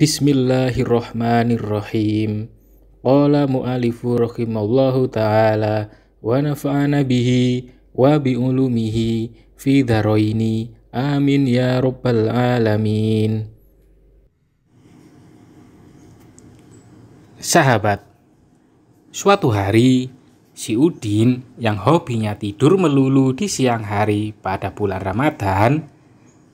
Bismillahirrahmanirrahim. Qala mu'alifu rahimallahu ta'ala wa nafa'ana bihi wa bi ulumihi fi dharaini. Amin ya rabbal alamin. Sahabat, suatu hari si Udin yang hobinya tidur melulu di siang hari pada bulan Ramadan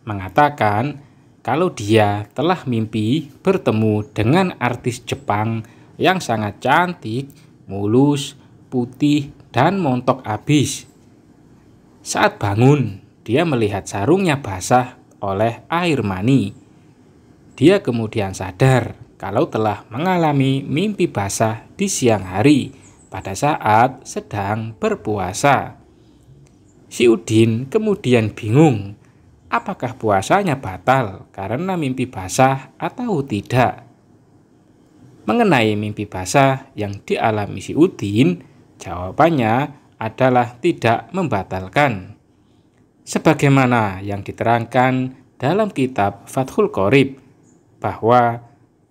mengatakan kalau dia telah mimpi bertemu dengan artis Jepang yang sangat cantik, mulus, putih, dan montok abis. Saat bangun, dia melihat sarungnya basah oleh air mani. Dia kemudian sadar kalau telah mengalami mimpi basah di siang hari pada saat sedang berpuasa. Si Udin kemudian bingung apakah puasanya batal karena mimpi basah atau tidak. Mengenai mimpi basah yang dialami si Udin, jawabannya adalah tidak membatalkan. Sebagaimana yang diterangkan dalam kitab Fathul Qorib bahwa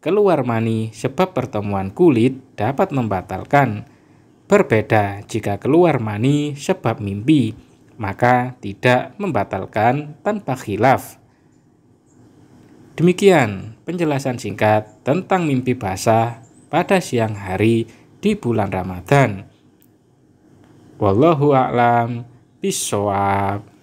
keluar mani sebab pertemuan kulit dapat membatalkan. Berbeda jika keluar mani sebab mimpi maka tidak membatalkan tanpa khilaf. Demikian penjelasan singkat tentang mimpi basah pada siang hari di bulan Ramadan. Wallahu a'lam bishawab.